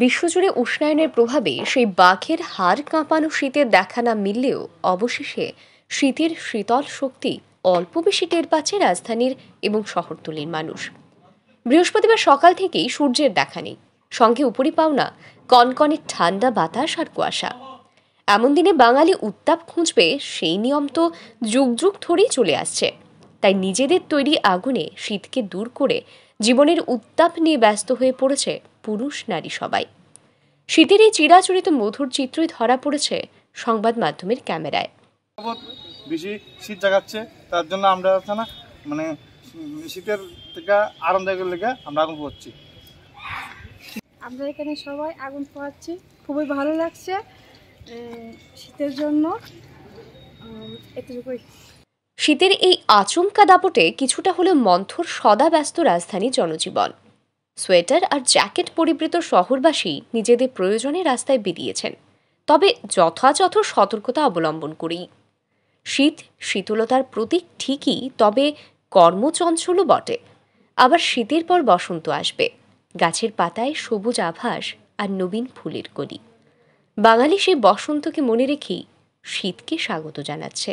বিশ্বজুড়ে উষ্ণায়নের প্রভাবে সেই বাঘের হাড় কাঁপানো শীতের দেখা না মিললেও অবশেষে শীতের শীতল শক্তি অল্প বেশি টের পাচ্ছে রাজধানীর এবং শহরতলির মানুষ বৃহস্পতিবার সকাল থেকেই সূর্যের দেখা নেই সঙ্গে উপরি পাওনা কনকনে ঠান্ডা বাতাস আর কুয়াশা এমন দিনে বাঙালি উত্তাপ খুঁজবে সেই নিয়ম তো যুগ যুগ ধরেই চলে আসছে তাই নিজেদের তৈরি আগুনে শীতকে দূর করে জীবনের উত্তাপ নিয়ে ব্যস্ত হয়ে পড়েছে পুরুষ নারী সবাই শীতের এই চিরাচরিত মধুর চিত্রই ধরা পড়েছে সংবাদ মাধ্যমের ক্যামেরায় বেশি শীত জাগাচ্ছে তার জন্য আমরা না মানে শীতের থেকে আরামদায়কের লেগে আমরা আগুন পোহাচ্ছি আমরা এখানে সবাই আগুন পোহাচ্ছি খুবই ভালো লাগছে শীতের জন্য এতটুকুই শীতের এই আচমকা দাপটে কিছুটা হলেও মন্থর সদা ব্যস্ত রাজধানী জনজীবন সোয়েটার আর জ্যাকেট পরিবৃত শহরবাসী নিজেদের প্রয়োজনে রাস্তায় বেরিয়েছেন তবে যথাযথ সতর্কতা অবলম্বন করেই শীত শীতলতার প্রতীক ঠিকই তবে কর্মচঞ্চলও বটে আবার শীতের পর বসন্ত আসবে গাছের পাতায় সবুজ আভাস আর নবীন ফুলের কলি বাঙালি সেই বসন্তকে মনে রেখেই শীতকে স্বাগত জানাচ্ছে